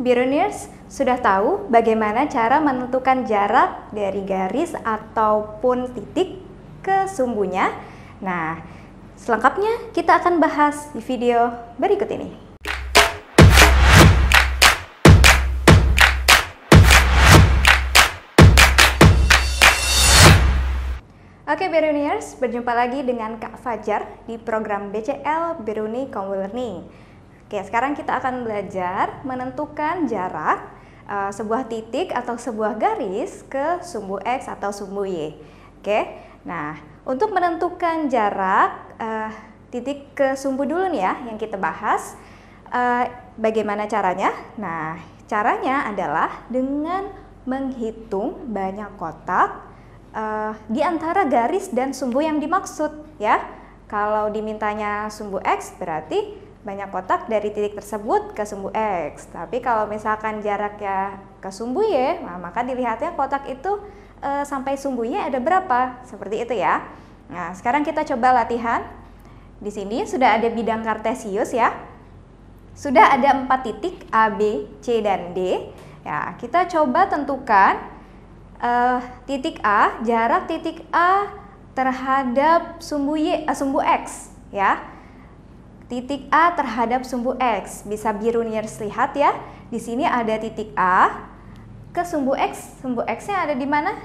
Bironiers sudah tahu bagaimana cara menentukan jarak dari garis ataupun titik ke sumbunya. Nah, selengkapnya kita akan bahas di video berikut ini. Oke Beruniers, berjumpa lagi dengan Kak Fajar di program BCL Beruni Combo Learning. Oke, sekarang kita akan belajar menentukan jarak uh, sebuah titik atau sebuah garis ke sumbu X atau sumbu Y. Oke, nah untuk menentukan jarak uh, titik ke sumbu dulu nih ya yang kita bahas. Uh, bagaimana caranya? Nah, caranya adalah dengan menghitung banyak kotak uh, di antara garis dan sumbu yang dimaksud ya. Kalau dimintanya sumbu X berarti banyak kotak dari titik tersebut ke sumbu X. Tapi kalau misalkan jaraknya ke sumbu Y, nah maka dilihatnya kotak itu e, sampai sumbu Y ada berapa. Seperti itu ya. Nah, sekarang kita coba latihan. Di sini sudah ada bidang kartesius ya. Sudah ada empat titik A, B, C, dan D. Ya, kita coba tentukan e, titik A, jarak titik A terhadap sumbu Y, eh, sumbu X ya. Titik A terhadap sumbu X, bisa biru Niers lihat ya. Di sini ada titik A ke sumbu X, sumbu X-nya ada di mana?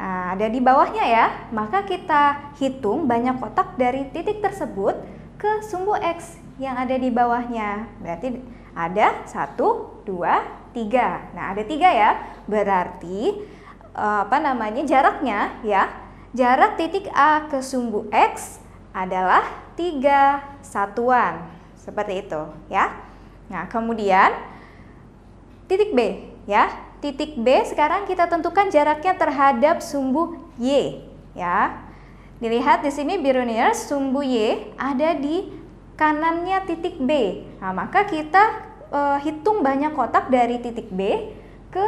Nah, ada di bawahnya ya. Maka kita hitung banyak kotak dari titik tersebut ke sumbu X yang ada di bawahnya. Berarti ada 1, 2, 3. Nah, ada tiga ya. Berarti eh, apa namanya jaraknya ya. Jarak titik A ke sumbu X adalah tiga satuan seperti itu ya nah kemudian titik B ya titik B sekarang kita tentukan jaraknya terhadap sumbu Y ya dilihat di sini Birunier sumbu Y ada di kanannya titik B nah maka kita e, hitung banyak kotak dari titik B ke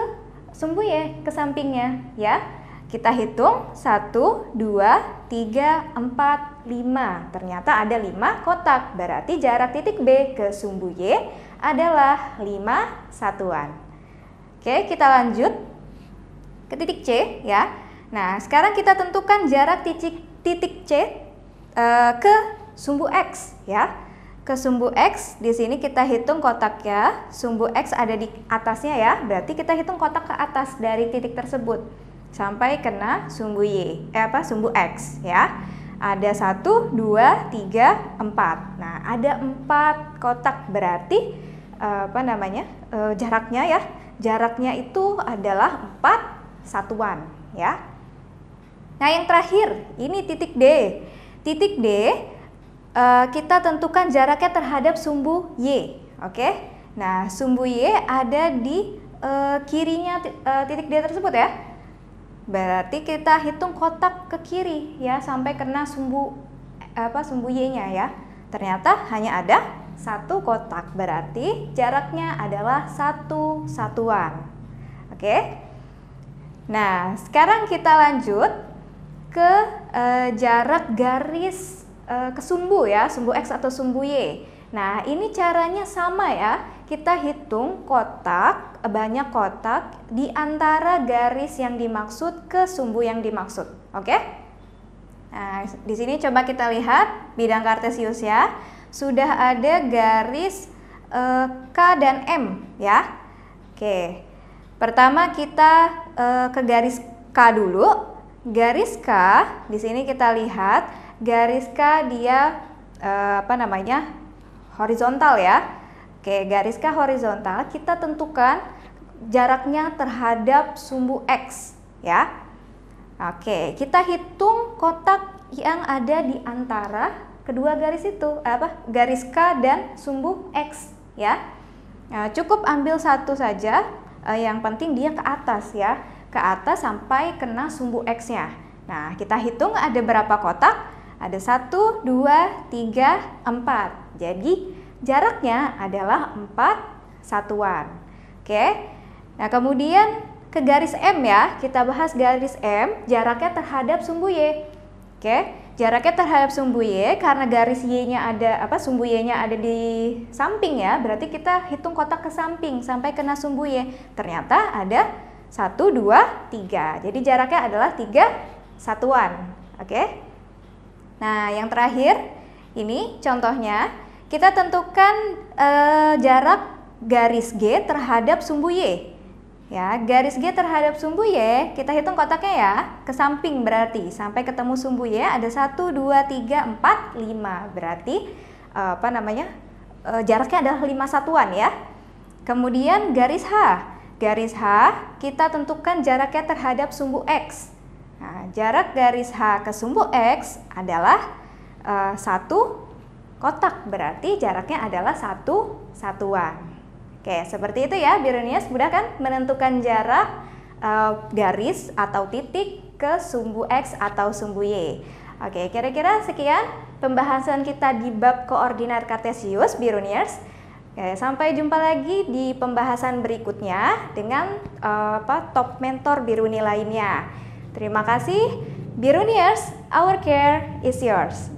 sumbu Y ke sampingnya ya kita hitung 1, 2, 3, 4, 5. Ternyata ada 5 kotak, berarti jarak titik B ke sumbu Y adalah 5 satuan. Oke, kita lanjut ke titik C ya. Nah, sekarang kita tentukan jarak titik, titik C e, ke sumbu X ya. Ke sumbu X, di sini kita hitung kotak ya sumbu X ada di atasnya ya, berarti kita hitung kotak ke atas dari titik tersebut sampai kena sumbu Y, eh apa sumbu X ya. Ada satu dua tiga empat Nah, ada empat kotak berarti eh, apa namanya? Eh, jaraknya ya. Jaraknya itu adalah empat satuan ya. Nah, yang terakhir ini titik D. Titik D eh, kita tentukan jaraknya terhadap sumbu Y, oke? Nah, sumbu Y ada di kirinya titik D tersebut ya. Berarti kita hitung kotak ke kiri ya sampai kena sumbu apa sumbu Y-nya ya. Ternyata hanya ada satu kotak, berarti jaraknya adalah satu satuan. Oke. Nah, sekarang kita lanjut ke e, jarak garis e, ke sumbu ya, sumbu X atau sumbu Y. Nah, ini caranya sama ya. Kita hitung kotak, banyak kotak di antara garis yang dimaksud ke sumbu yang dimaksud. Oke? Nah, di sini coba kita lihat bidang kartesius ya. Sudah ada garis eh, K dan M ya. Oke. Pertama kita eh, ke garis K dulu. Garis K, di sini kita lihat garis K dia eh, apa namanya? horizontal ya. Oke, garis K horizontal kita tentukan jaraknya terhadap sumbu X ya. Oke, kita hitung kotak yang ada di antara kedua garis itu eh, apa? Garis K dan sumbu X ya. Nah, cukup ambil satu saja, eh, yang penting dia ke atas ya. Ke atas sampai kena sumbu X-nya. Nah, kita hitung ada berapa kotak? Ada satu dua tiga empat jadi jaraknya adalah 4 satuan. Oke. Nah, kemudian ke garis M ya. Kita bahas garis M, jaraknya terhadap sumbu Y. Oke. Jaraknya terhadap sumbu Y karena garis Y-nya ada apa sumbu Y-nya ada di samping ya. Berarti kita hitung kotak ke samping sampai kena sumbu Y. Ternyata ada 1 2 3. Jadi jaraknya adalah 3 satuan. Oke. Nah, yang terakhir ini contohnya kita tentukan eh, jarak garis G terhadap sumbu Y. Ya, garis G terhadap sumbu Y, kita hitung kotaknya ya, ke samping berarti sampai ketemu sumbu Y ada 1 2 3 4 5. Berarti eh, apa namanya? Eh, jaraknya adalah 5 satuan ya. Kemudian garis H. Garis H kita tentukan jaraknya terhadap sumbu X. Nah, jarak garis H ke sumbu X adalah uh, eh, 1 kotak berarti jaraknya adalah satu satuan. Oke, seperti itu ya Birunius, mudah kan menentukan jarak uh, garis atau titik ke sumbu X atau sumbu Y. Oke, kira-kira sekian pembahasan kita di bab koordinat kartesius Birunias. Oke, sampai jumpa lagi di pembahasan berikutnya dengan uh, apa top mentor Biruni lainnya. Terima kasih. Biruniers, our care is yours.